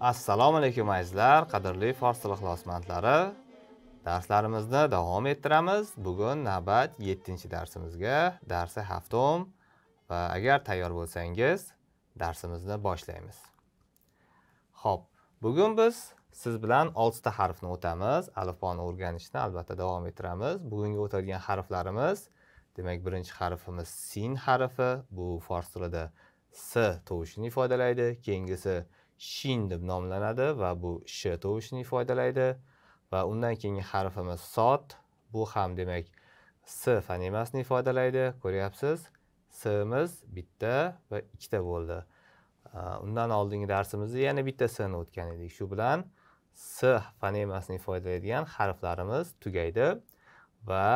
assalomu alaykum azizlar qadrli fors tili ixlosmandlari darslarimizni davom ettiramiz bugun navbat yettinchi darsimizga darsi haftom va agar tayyor bo'lsangiz darsimizni boshlaymiz ho'p bugun biz siz bilan oltita harfni o'tamiz alifboni o'rganishni albatta davom ettiramiz bugungi o'tadigan harflarimiz demak birinchi harfimiz sin harfi bu fors tilida s tovushini ifodalaydi keyingisi shin deb nomlanadi va bu sh tovushini ifodalaydi va undan keyingi harfimiz sot bu ham demak s fonemasini ifodalaydi ko'ryapsiz simiz bitta va ikkita bo'ldi undan oldingi darsimizda yana bitta sni o'tgan edik shu bilan s fonemasini ifodalaydigan harflarimiz tugaydi va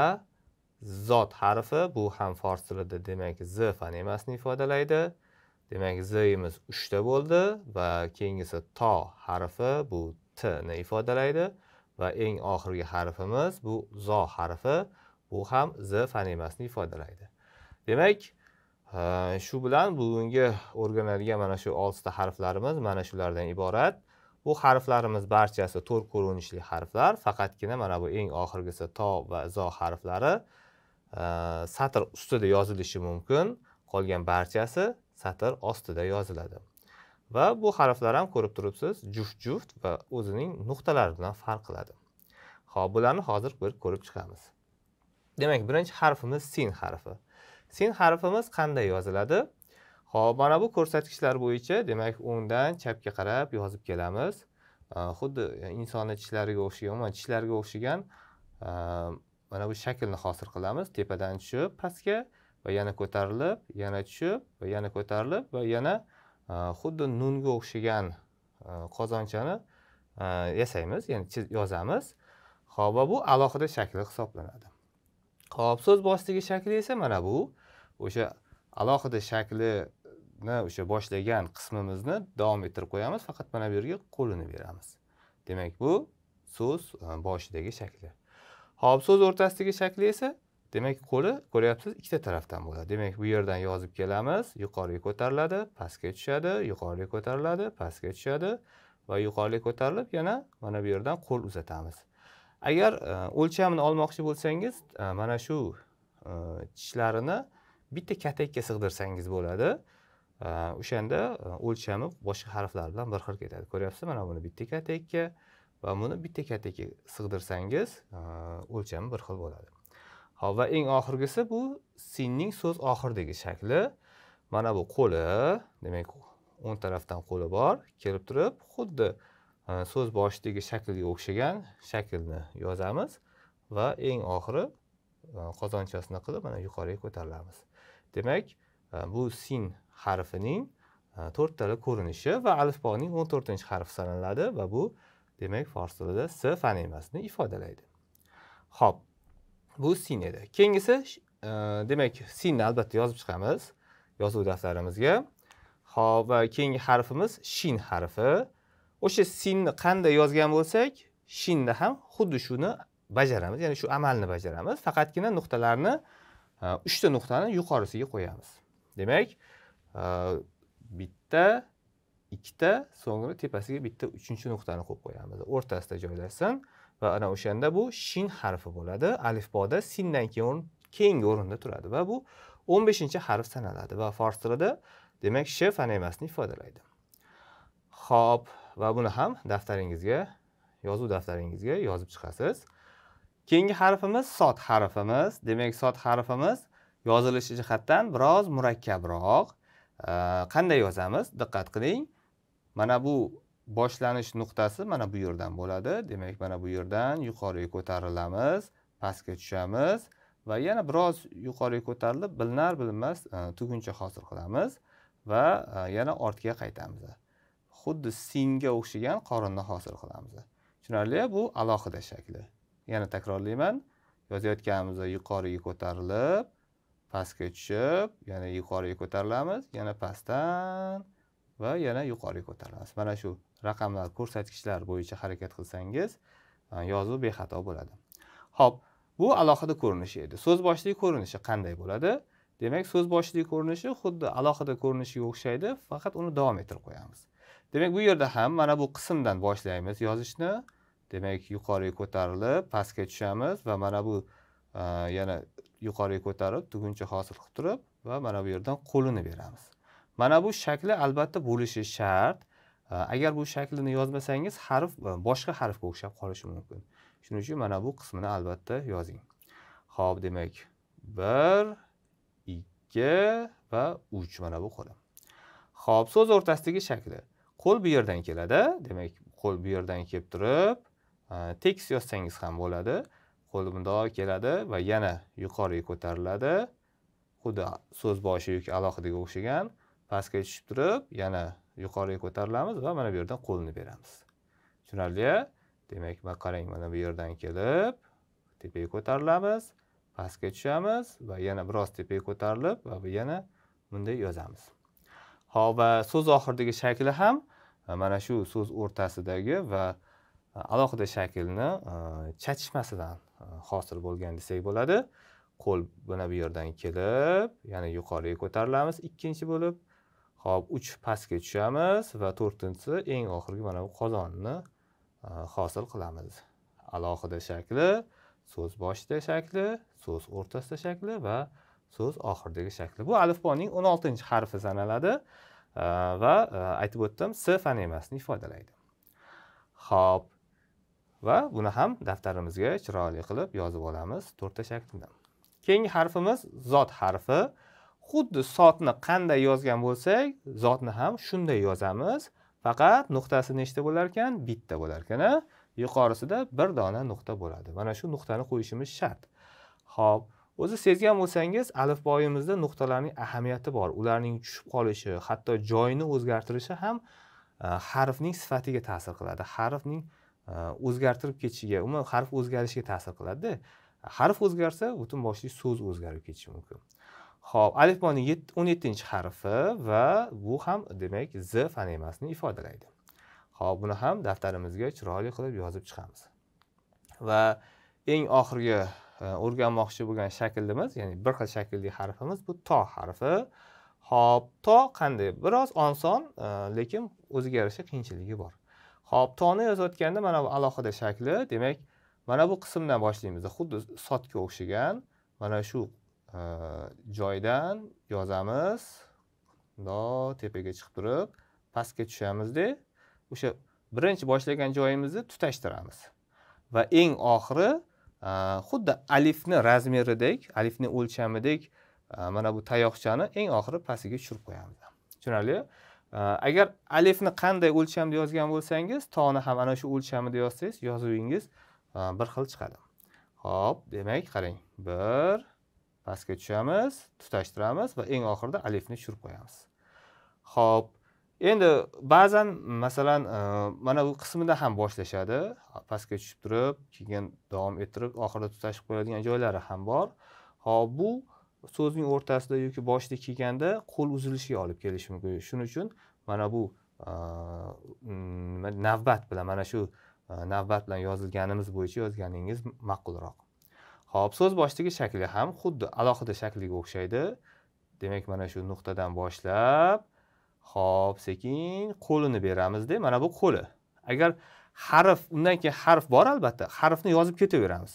zot harfi bu ham fors tilida demak z fonemasini ifodalaydi demak zimiz uchta bo'ldi va keyingisi to harfi bu t ni ifodalaydi va eng oxirgi harfimiz bu zo harfi bu ham z fonemasini ifodalaydi demak shu bilan bugungi o'rganadigan mana shu oltita harflarimiz mana shulardan iborat bu harflarimiz barchasi to'rt ko'rinishli harflar faqatgina mana bu eng oxirgisi to va zo harflari satr ustida yozilishi mumkin qolgan barchasi satr ostida yoziladi va bu harflar ham ko'rib turibsiz juft juft va o'zining nuqtalari bilan farq qiladi ho'p bularni hozir bir ko'rib chiqamiz demak birinchi harfimiz sin harfi sin harfimiz qanday yoziladi ho'p mana bu ko'rsatkichlar bo'yicha demak o'ngdan chapga qarab yozib kelamiz xuddi insonni tishlariga o'xshagan umuman tishlarga o'xshagan mana bu shaklni hosil qilamiz tepadan tushib pastga va yana ko'tarilib yana tushib va yana ko'tarilib va yana e, xuddi nunga o'xshagan e, qozonchani e, yasaymiz ya'ni yozamiz ho'p va bu alohida shakli hisoblanadi ho'p so'z boshidagi shakli esa mana bu o'sha alohida shaklini o'sha boshlagan qismimizni davom ettirib qo'yamiz faqat mana bu yerga qo'lini beramiz demak bu so'z boshidagi shakli ho'p so'z o'rtasidagi shakli esa demak qo'li ko'ryapsiz ikkita tarafdan bo'ladi demak bu yerdan yozib kelamiz yuqoriga ko'tariladi pastga tushadi yuqoriga ko'tariladi pastga tushadi va yuqoriga ko'tarilib yana mana bu yerdan qo'l uzatamiz agar e, o'lchamini olmoqchi bo'lsangiz e, mana shu e, tishlarini bitta katakka sig'dirsangiz bo'ladi o'shanda o'lchami boshqa harflar bilan bir xil ketadi ko'ryapsizmi mana buni bitta katakka va buni bitta katakka sig'dirsangiz o'lchami bir xil bo'ladi Xo'p va eng oxirgisi bu sinning so'z oxiridagi shakli. Mana bu qo'li, demak, o'ng tarafdan qo'li bor, kelib turib xuddi e, so'z boshidagi shaklga o'xshagan shaklni yozamiz va eng oxiri e, qozonchasini qilib mana yuqoriga ko'tarilamiz. Demak, e, bu sin harfining to'rttala ko'rinishi va alifboning 14 harfi sanaladi va bu demak fors tilida s fonemasini ifodalaydi. Xo'p, bu sin edi keyingisi e, demak sinni albatta yozib chiqamiz yozuv daftarimizga ho'p va keyingi harfimiz shin harfi o'sha sinni qanday yozgan bo'lsak shinni ham xuddi shuni bajaramiz ya'ni shu amalni bajaramiz faqatgina nuqtalarni e, uchta nuqtani yuqorisiga qo'yamiz demak e, bitta ikkita so'ngra tepasiga bitta uchinchi nuqtani qo'yib qo'yamiz o'rtasida joylashsin va ana o'shanda bu shin harfi bo'ladi alifboda sindan keyin keyingi o'rinda turadi va bu 15 harf sanaladi va fors tilida demak sh fonemasini ifodalaydi Xo'p, va buni ham daftaringizga yozuv daftaringizga yozib chiqasiz keyingi harfimiz sot harfimiz demak sot harfimiz yozilishi jihatdan biroz murakkabroq qanday yozamiz diqqat qiling mana bu boshlanish nuqtasi mana bu yerdan bo'ladi demak mana bu yerdan yuqoriga ko'tarilamiz pastga tushamiz va yana biroz yuqoriga ko'tarilib bilinar bilinmas e, tuguncha hosil qilamiz va e, yana ortga qaytamiz xuddi singa o'xshagan qorinni hosil qilamiz tushunarli bu alohida shakli yana takrorlayman yozayotganimizda yuqoriga ko'tarilib pastga tushib yana yuqoriga ko'tarilamiz yana pastdan va yana yuqoriga ko'tarilamiz mana shu raqamlar ko'rsatkichlar bo'yicha harakat qilsangiz e, yozuv bexato bo'ladi ho'p bu alohida ko'rinishi edi so'z boshlik ko'rinishi qanday bo'ladi demak so'z boshlik ko'rinishi xuddi alohida ko'rinishiga o'xshaydi faqat uni davom ettirib qo'yamiz demak bu yerda ham mana bu qismdan boshlaymiz yozishni demak yuqoriga ko'tarilib pastga tushamiz va mana bu e, yana yuqoriga ko'tarib tuguncha hosil qilib turib va mana bu yerdan qo'lini beramiz mana bu shakli albatta bo'lishi shart agar bu shaklini yozmasangiz harf e, boshqa harfga o'xshab qolishi mumkin shuning uchun mana bu qismini albatta yozing ho'p demak bir ikki va uch mana bu qo'li ho'p so'z o'rtasidagi shakli qo'l bu yerdan keladi demak qo'l bu yerdan kelib turib e, tekis yozsangiz ham bo'ladi qo'l bundoq keladi va yana yuqoriga ko'tariladi xuddi so'z boshi yoki alohidaga o'xshagan pastga tushib turib yana yuqoriga ko'tarilamiz va mana bu yerdan qo'lni beramiz tushunarli demak mana qarang mana bu yerdan kelib tepaga ko'tarilamiz pastga tushamiz va yana biroz tepaga ko'tarilib va yana bunday yozamiz hop va so'z oxiridagi shakli ham e, mana shu so'z o'rtasidagi va e, alohida shaklni e, chachishmasidan hosil bo'lgan desak bo'ladi qo'l mana bu yerdan kelib yana yuqoriga ko'tarilamiz ikkinchi bo'lib Xo'p, 3 pastga tushamiz va 4-tinchi eng oxirgi mana bu qozonni e, hosil qilamiz. Alohida shakli, so'z boshida shakli, so'z o'rtasida shakli va so'z oxiridagi shakli. Bu alifboning 16-harfi sanaladi e, va e, aytib o'tdim, s fonemasini ifodalaydi. Xo'p, va buni ham daftarimizga chiroyli qilib yozib olamiz to'rtta shaklda. Keyingi harfimiz zot harfi. xuddi sotni qanday yozgan bo'lsak zotni ham shunday yozamiz faqat nuqtasi nechta bo'lar ekan bitta bo'lar ekan yuqorisida bir dona nuqta bo'ladi mana shu nuqtani qo'yishimiz shart ho'p o'zi sezgan bo'lsangiz alifboyimizda nuqtalarning ahamiyati bor ularning tushib qolishi hatto joyini o'zgartirishi ham e, harfning sifatiga ta'sir qiladi harfning e, o'zgartirib ketishiga umuman harf o'zgarishiga ta'sir qiladida harf o'zgarsa butun boshli so'z o'zgarib ketishi mumkin ho'p alifboning 17 harfi va bu ham demak z fonemasini ifodalaydi ho'p buni ham daftarimizga chiroyli qilib yozib chiqamiz va eng oxirgi e, o'rganmoqchi bo'lgan shaklimiz ya'ni bir xil shakldagi harfimiz bu to harfi Xo'p, to qanday? Biroz oson, e, lekin o'ziga yarasha qiyinchiligi bor. Xo'p, toni yozayotganda mana bu alohida shakli, demak, mana bu qismdan boshlaymiz. Xuddi sotga o'xshagan mana shu joydan yozamiz mundoq tepaga chiqib turib pastga tushamizda o'sha birinchi boshlagan joyimizni tutashtiramiz va eng oxiri e, xuddi alifni razmeridek alifni o'lchamidek e, mana bu tayoqchani eng oxiri pastiga tushirib qo'yamiz tushunarli e, agar alifni qanday o'lchamda yozgan bo'lsangiz toni ham ana shu o'lchamida yozsangiz yozuvingiz bir xil chiqadi ho'p demak qarang bir pastga tushamiz tutashtiramiz va eng oxirida alifni tushirib qo'yamiz ho'p endi ba'zan masalan e, mana bu qismida ham boshlashadi pastga tushib turib keyin davom ettirib oxirida tutashib qo'yadigan joylari ham bor ho'p bu so'zning o'rtasida yoki boshida kelganda qo'l uzilishiga olib kelishi mumkin shuning uchun mana bu e, navbat bilan mana shu e, navbat bilan yozilganimiz bo'yicha yozganingiz ma'qulroq ho'p so'z boshidagi shakli ham xuddi alohida shakliga o'xshaydi demak mana shu nuqtadan boshlab hop sekin qo'lini beramizda mana bu qo'li agar harf undan keyin harf bor albatta harfni yozib ketaveramiz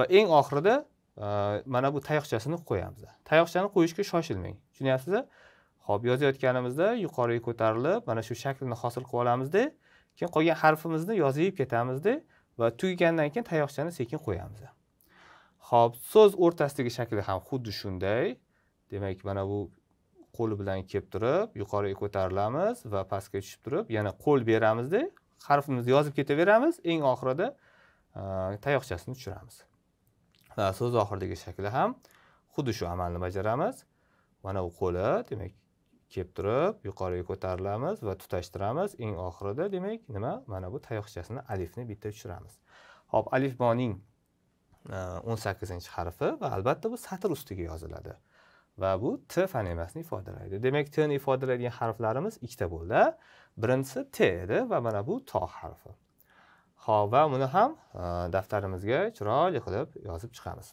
va eng oxirida e, mana bu tayoqchasini qo'yamiz tayoqchani qo'yishga shoshilmang tushunyapsizmi ho'p yozayotganimizda yuqoriga ko'tarilib mana shu shaklni hosil qilib olamizda keyin qolgan harfimizni yozib ketamizda va tugagandan keyin tayoqchani sekin qo'yamiz ho'p so'z o'rtasidagi shakli ham xuddi shunday demak mana bu qo'l bilan kelib turib yuqoriga ko'tarilamiz va pastga tushib turib yana qo'l beramizda harfimizni yozib ketaveramiz eng oxirida e, tayoqchasini tushiramiz va so'z oxiridagi shakli ham xuddi shu amalni bajaramiz mana bu qo'li demak kelib turib yuqoriga ko'tarilamiz va tutashtiramiz eng oxirida demak nima mana bu tayoqchasini alifni bitta tushiramiz ho'p alifboning Э, o'n sakkizinchi harfi va albatta bu satr ustiga yoziladi va bu t fonemasini ifodalaydi demak tni ifodalaydigan harflarimiz ikkita bo'ldi birinchisi t edi va mana bu to harfi ho'p va buni ham e, daftarimizga chiroyli qilib yozib chiqamiz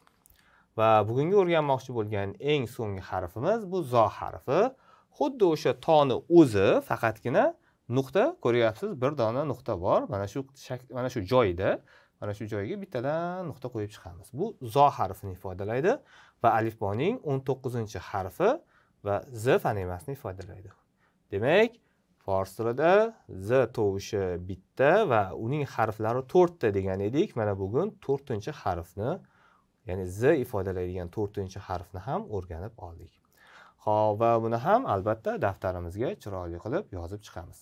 va bugungi o'rganmoqchi bo'lgan eng so'nggi harfimiz bu zo harfi xuddi o'sha toni o'zi faqatgina nuqta ko'ryapsiz bir dona nuqta bor mana shu mana shu joyda mana shu joyiga bittadan nuqta qo'yib chiqamiz bu zo harfini ifodalaydi va alifboning o'n to'qqizinchi harfi va z fonemasini ifodalaydi demak fors tilida z tovushi bitta va uning harflari to'rtta degan edik mana bugun to'rtinchi harfni ya'ni z ifodalaydigan to'rtinchi harfni ham o'rganib oldik ho'p va buni ham albatta daftarimizga chiroyli qilib yozib chiqamiz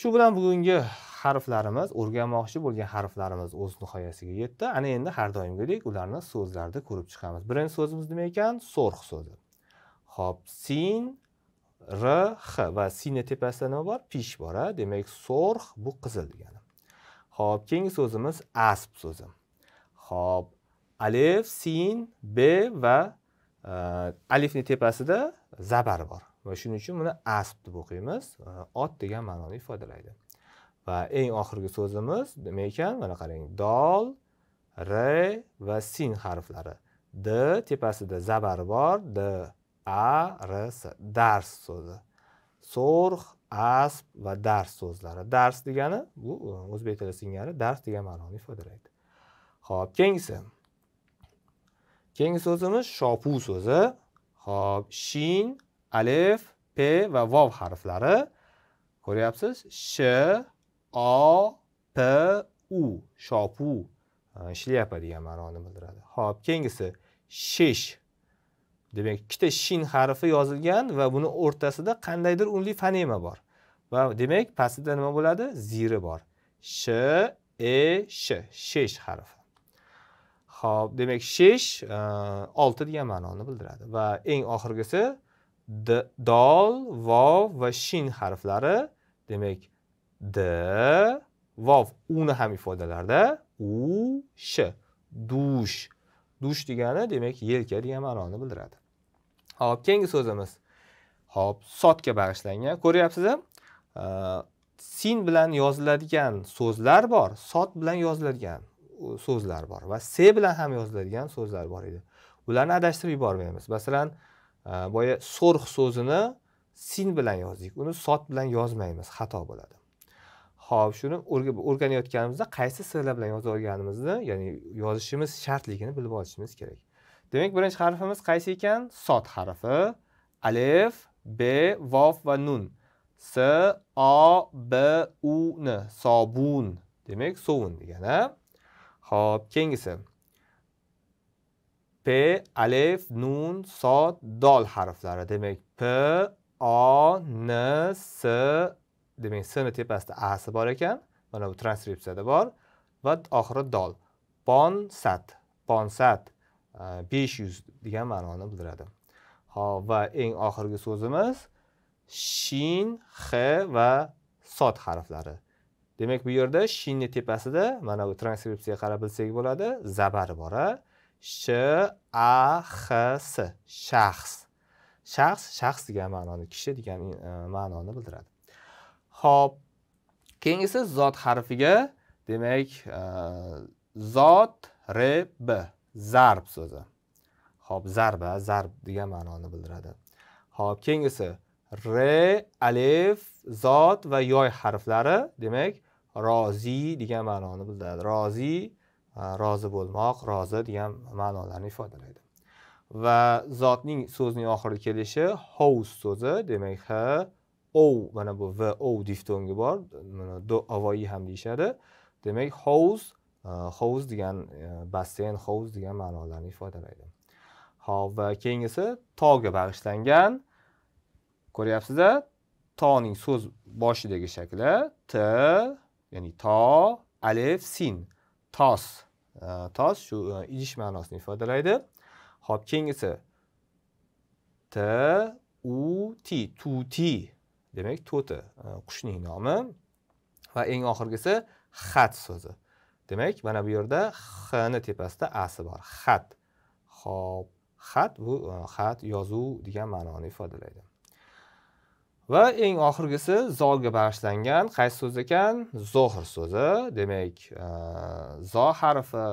shu bilan bugungi harflarimiz o'rganmoqchi bo'lgan harflarimiz o'z nihoyasiga yetdi ana endi har doimgidek ularni so'zlarda ko'rib chiqamiz birinchi so'zimiz nima ekan so'rx so'zi ho'p sin r x va sinni e tepasida nima bor pish bor a demak so'rx bu qizil degani ho'p keyingi so'zimiz asb so'zi ho'p alif sin b va e, alifni tepasida zabar bor va shuning uchun buni asp deb o'qiymiz ot degan ma'noni ifodalaydi va eng oxirgi so'zimiz nima ekan mana qarang dol r va sin harflari d tepasida zabar bor d a r s dars so'zi sorx asp va dars so'zlari dars degani bu o'zbek tili singari dars degan ma'noni ifodalaydi ho'p keyingisi keyingi so'zimiz shopu so'zi ho'p shin alif p va vov harflari ko'ryapsiz sh o p u shopu shlyapa degan ma'noni bildiradi ho'p keyingisi shish demak ikkita shin harfi yozilgan va buni o'rtasida qandaydir unli fonema bor va demak pastida nima bo'ladi ziri bor sh e sh shish harfi ho'p demak shish e, olti degan ma'noni bildiradi va eng oxirgisi d dol vov va shin harflari demak d vov uni ham ifodalarda u sh dush dush degani demak yelka degan ma'noni bildiradi hop keyingi so'zimiz hop sotga bag'ishlangan ko'ryapsizmi sin bilan yoziladigan so'zlar bor sot bilan yoziladigan so'zlar bor va se bilan ham yoziladigan so'zlar bor edi ularni adashtirib yubormaymiz masalan Э, boya so'rx so'zini sin bilan yozdik uni sot bilan yozmaymiz xato bo'ladi ho'p shuni o'rganayotganimizda qaysi sirlar bilan yozib olganimizni ya'ni yozishimiz shartligini bilib olishimiz kerak demak birinchi harfimiz qaysi ekan sot harfi alif b vov va nun s o b u n sobun demak sovun degani ho'p keyingisi P, alif, nun, sod, dol harflari. Demak, P, O, N, S, demak, S ni tepasida A si bor ekan. Mana bu transkripsiyada bor va oxiri dol. Ponsat, ponsat 500 degan ma'noni bildiradi. Hop va eng oxirgi so'zimiz shin, x va sod harflari. Demak, bu yerda shinni tepasida mana bu transkripsiyaga qarab bilsak bo'ladi, zabar bor-a. sh a x s shaxs shaxs shaxs degan ma'noni kishi degan e, ma'noni bildiradi ho'p keyingisi zot harfiga demak e, zot reb zarb so'zi ho'p zarba zarb degan ma'noni bildiradi ho'p keyingisi re alif zot va yoy harflari demak rozi degan ma'noni bildiradi rozi rozi bo'lmoq rozi degan ma'nolarni ifodalaydi va zotning so'zining oxirida kelishi hous so'zi demak h ov mana bu v ov diftongi bor do avoyi ham deyishadi demak hous e, hous degan e, basseyn hous degan ma'nolarni ifodalaydi ho'p va keyingisi toga bag'ishlangan ko'ryapsizda toning so'z boshidagi shakli t ya'ni to alif sin tos tos shu e, idish ma'nosini ifodalaydi ho'p keyingisi t u ti tuti demak to'ti qushning nomi va eng oxirgisi xat so'zi demak mana bu yerda xni tepasida asi bor xat ho'p xat bu e, xat yozuv degan ma'noni ifodalaydi va eng oxirgisi zolga bag'ishlangan qaysi so'z ekan zohir so'zi demak e, zo harfi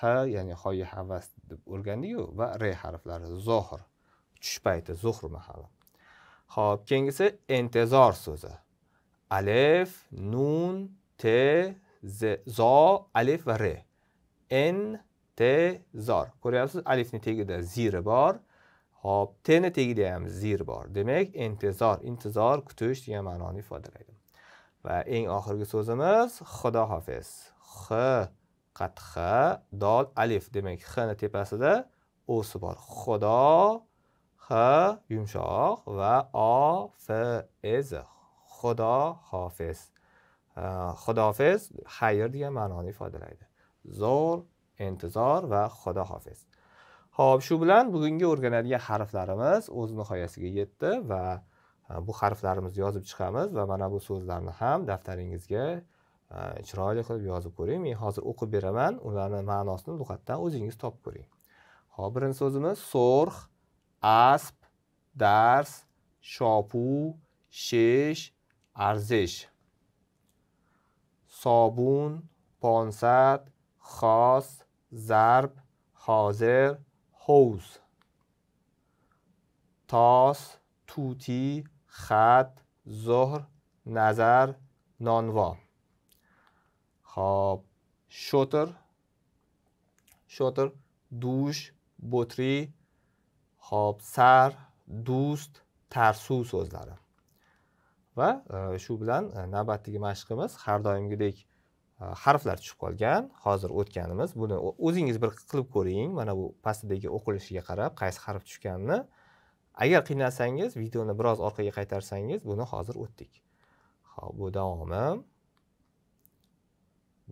h ya'ni hoyi havas deb o'rgandiku va re harflari zohir tush payti zuhr mahali ho'p keyingisi entezor so'zi alif nun te z zo alif va re en te zor ko'ryapsiz alifni tagida ziri bor Hop, TNT'yi deyamiz zir bor. Demak, intizor, intizor kutish degan ma'noni ifodalaydi. Va eng oxirgi so'zimiz xudo hafiz. X qatxa dol alif, demak, x ni tepasida o'si bor. Xudo h yumshoq va o f iz. Xudo hafiz. Xudo hafiz xayr degan ma'noni ifodalaydi. Zo'r, intizor va xudo hafiz. ho'p shu bilan bugungi o'rganadigan harflarimiz o'z nihoyasiga yetdi va e, bu harflarimizni yozib chiqamiz va mana bu so'zlarni ham daftaringizga e, chiroyli qilib yozib ko'ring men hozir o'qib beraman ularni ma'nosini lug'atdan o'zingiz topib ko'ring hop birinchi so'zimiz so'rx asp dars shopu shesh arzish sobun ponsat xos zarb hozir حوز تاس توتی خط ظهر نظر نانوا خواب شتر شتر دوش بطری خواب سر دوست ترسو سوزدارم و شو بلن نبتیگی مشقیمز خردائیم گیدیک Э, harflar tushib qolgan hozir o'tganimiz buni o'zingiz bir qilib ko'ring mana bu pastidagi o'qilishiga qarab qaysi harf tushganini agar qiynalsangiz videoni biroz orqaga qaytarsangiz buni hozir o'tdik ho'p bu davomi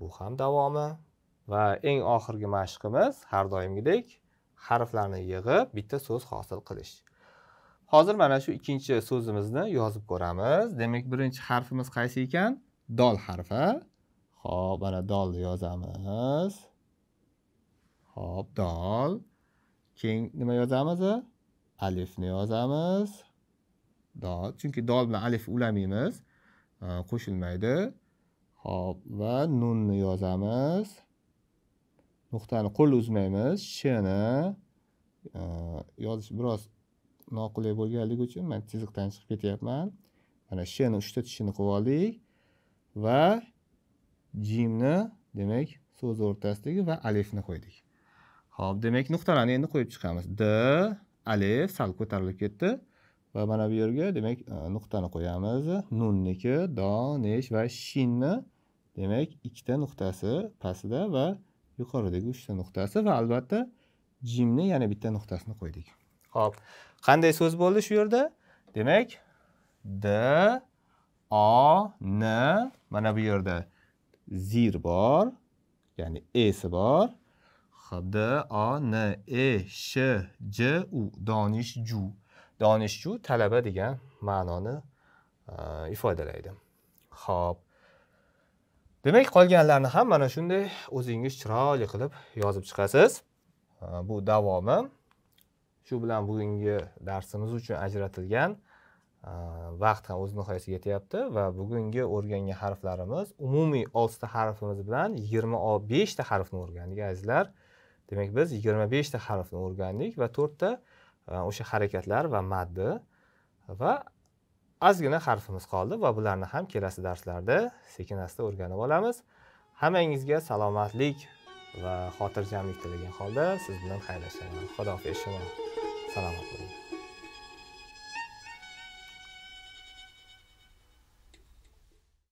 bu ham davomi va eng oxirgi mashqimiz har doimgidek harflarni yig'ib bitta so'z hosil qilish hozir mana shu ikkinchi so'zimizni yozib ko'ramiz demak birinchi harfimiz qaysi ekan dol harfi hop mana dolni yozamiz hop dol keyin nima yozamiz alifni yozamiz dol chunki dol bilan alif ulamaymiz qo'shilmaydi hop va nunni yozamiz nuqtani qo'l uzmaymiz shni yozish biroz noqulay bo'lganligi uchun man chiziqdan chiqib ketyapman mana shni uchta tishini qilib oldik va jimni demak so'z o'rtasidagi va alifni qo'ydik ho'p demak nuqtalarni endi qo'yib chiqamiz d alif sal ko'tarilib ketdi va mana bu yerga demak e, nuqtani qo'yamiz nunniki donish va shinni demak ikkita nuqtasi pastida va yuqoridagi uchta nuqtasi va albatta jimni yana bitta nuqtasini qo'ydik ho'p qanday so'z bo'ldi shu yerda demak d o n mana bu yerda zir bor ya'ni esi bor d o n e sh j u donishju donishju talaba degan ma'noni e, ifodalaydi ho'p demak qolganlarni ham mana shunday o'zingiz chiroyli qilib yozib chiqasiz e, bu davomi shu bilan bugungi darsimiz uchun ajratilgan Э, vaqt ham o'z nihoyasiga yetyapti va bugungi o'rgangan harflarimiz umumiy oltita harfimiz bilan yigirma beshta harfni o'rgandik azizlar demak biz yigirma beshta harfni o'rgandik va to'rtta e, o'sha harakatlar va maddi va ozgina harfimiz qoldi va bularni ham kelasi darslarda sekin asta o'rganib olamiz hammangizga salomatlik va xotirjamlik tilagan holda siz bilan xayrlashaman shumo salomat bo'ling